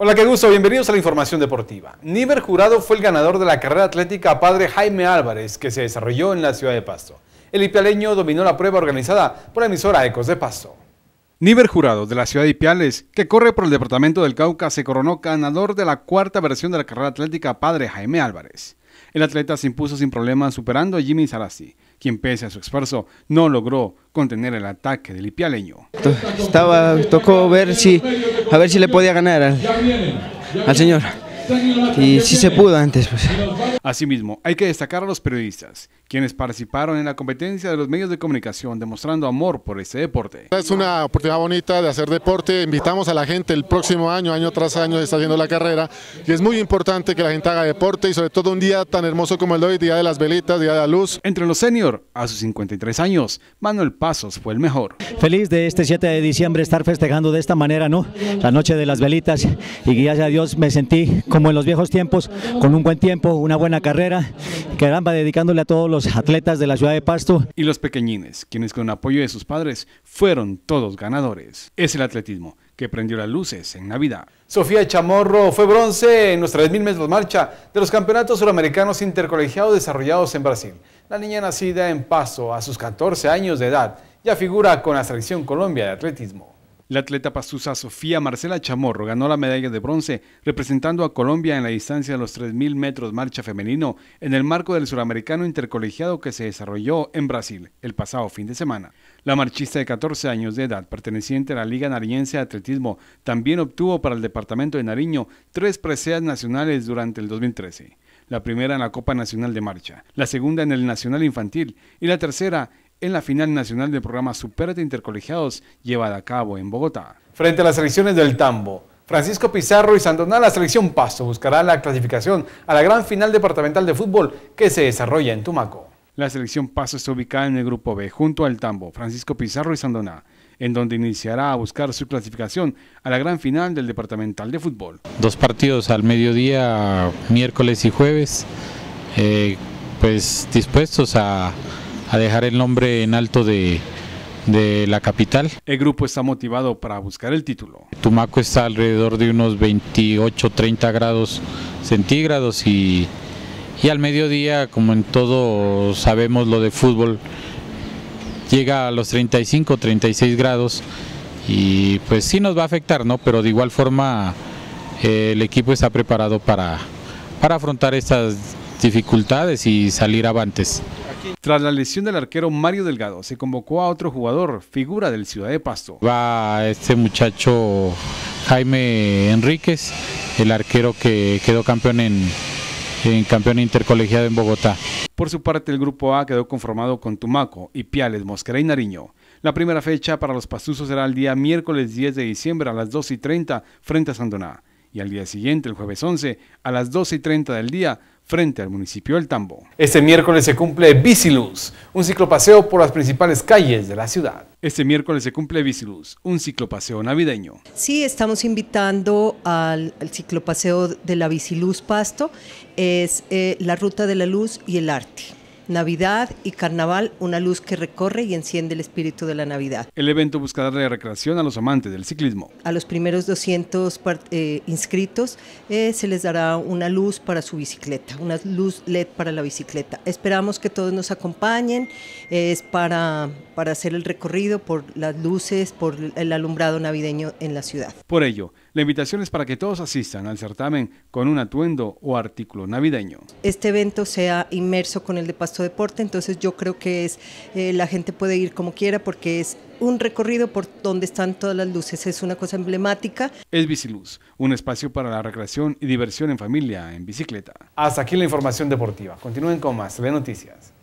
Hola, qué gusto. Bienvenidos a la información deportiva. Niver Jurado fue el ganador de la carrera atlética Padre Jaime Álvarez, que se desarrolló en la ciudad de Pasto. El ipialeño dominó la prueba organizada por la emisora Ecos de Pasto. Niver Jurado, de la ciudad de Ipiales, que corre por el departamento del Cauca, se coronó ganador de la cuarta versión de la carrera atlética Padre Jaime Álvarez. El atleta se impuso sin problemas superando a Jimmy Sarasi, quien pese a su esfuerzo no logró contener el ataque del ipialeño. Estaba, tocó ver si, a ver si le podía ganar al, al señor. Y si se pudo antes. Pues. Asimismo, hay que destacar a los periodistas, quienes participaron en la competencia de los medios de comunicación, demostrando amor por este deporte. Es una oportunidad bonita de hacer deporte, invitamos a la gente el próximo año, año tras año, está haciendo la carrera, y es muy importante que la gente haga deporte, y sobre todo un día tan hermoso como el de hoy, Día de las Velitas, Día de la Luz. Entre los senior, a sus 53 años, Manuel Pasos fue el mejor. Feliz de este 7 de diciembre estar festejando de esta manera, ¿no? La noche de las velitas, y gracias a Dios me sentí con como en los viejos tiempos, con un buen tiempo, una buena carrera, caramba, dedicándole a todos los atletas de la ciudad de Pasto. Y los pequeñines, quienes con apoyo de sus padres fueron todos ganadores. Es el atletismo que prendió las luces en Navidad. Sofía Chamorro fue bronce en nuestra 10.000 metros marcha de los campeonatos suramericanos intercolegiados desarrollados en Brasil. La niña nacida en Pasto a sus 14 años de edad ya figura con la Selección Colombia de Atletismo. La atleta pastusa Sofía Marcela Chamorro ganó la medalla de bronce representando a Colombia en la distancia de los 3.000 metros marcha femenino en el marco del suramericano intercolegiado que se desarrolló en Brasil el pasado fin de semana. La marchista de 14 años de edad, perteneciente a la Liga Nariñense de Atletismo, también obtuvo para el departamento de Nariño tres preseas nacionales durante el 2013. La primera en la Copa Nacional de Marcha, la segunda en el Nacional Infantil y la tercera en la final nacional del programa Super de Intercolegiados llevada a cabo en Bogotá. Frente a las selecciones del Tambo, Francisco Pizarro y Sandoná, la selección Paso buscará la clasificación a la gran final departamental de fútbol que se desarrolla en Tumaco. La selección Paso está ubicada en el grupo B junto al Tambo, Francisco Pizarro y Sandoná, en donde iniciará a buscar su clasificación a la gran final del departamental de fútbol. Dos partidos al mediodía, miércoles y jueves, eh, pues dispuestos a, a dejar el nombre en alto de, la capital. El grupo está motivado para buscar el título. Tumaco está alrededor de unos 28, 30 grados centígrados y, al mediodía, como en todo sabemos lo de fútbol, llega a los 35, 36 grados y pues sí nos va a afectar, ¿no? Pero de igual forma eh, el equipo está preparado para, para afrontar estas dificultades y salir avantes. Tras la lesión del arquero Mario Delgado, se convocó a otro jugador, figura del Ciudad de Pasto. Va este muchacho Jaime Enríquez, el arquero que quedó campeón en, campeón intercolegiado en Bogotá. Por su parte, el grupo A quedó conformado con Tumaco, y Piales, Mosquera y Nariño. La primera fecha para los pastuzos será el día miércoles 10 de diciembre a las 2 y 30 frente a Sandoná y al día siguiente, el jueves 11, a las 12 y 30 del día, frente al municipio del Tambo. Este miércoles se cumple Biciluz, un ciclopaseo por las principales calles de la ciudad. Este miércoles se cumple Biciluz, un ciclopaseo navideño. Sí, estamos invitando al, ciclopaseo de la Biciluz Pasto, es eh, la ruta de la luz y el arte. Navidad y Carnaval, una luz que recorre y enciende el espíritu de la Navidad. El evento busca darle recreación a los amantes del ciclismo. A los primeros 200 eh, inscritos eh, se les dará una luz para su bicicleta, una luz LED para la bicicleta. Esperamos que todos nos acompañen, eh, es para, para hacer el recorrido por las luces, por el alumbrado navideño en la ciudad. Por ello, la invitación es para que todos asistan al certamen con un atuendo o artículo navideño. Este evento sea inmerso con el de Pastor Deporte, entonces yo creo que es, eh, la gente puede ir como quiera porque es un recorrido por donde están todas las luces, es una cosa emblemática. Es Biciluz, un espacio para la recreación y diversión en familia, en bicicleta. Hasta aquí la información deportiva, continúen con más, de noticias.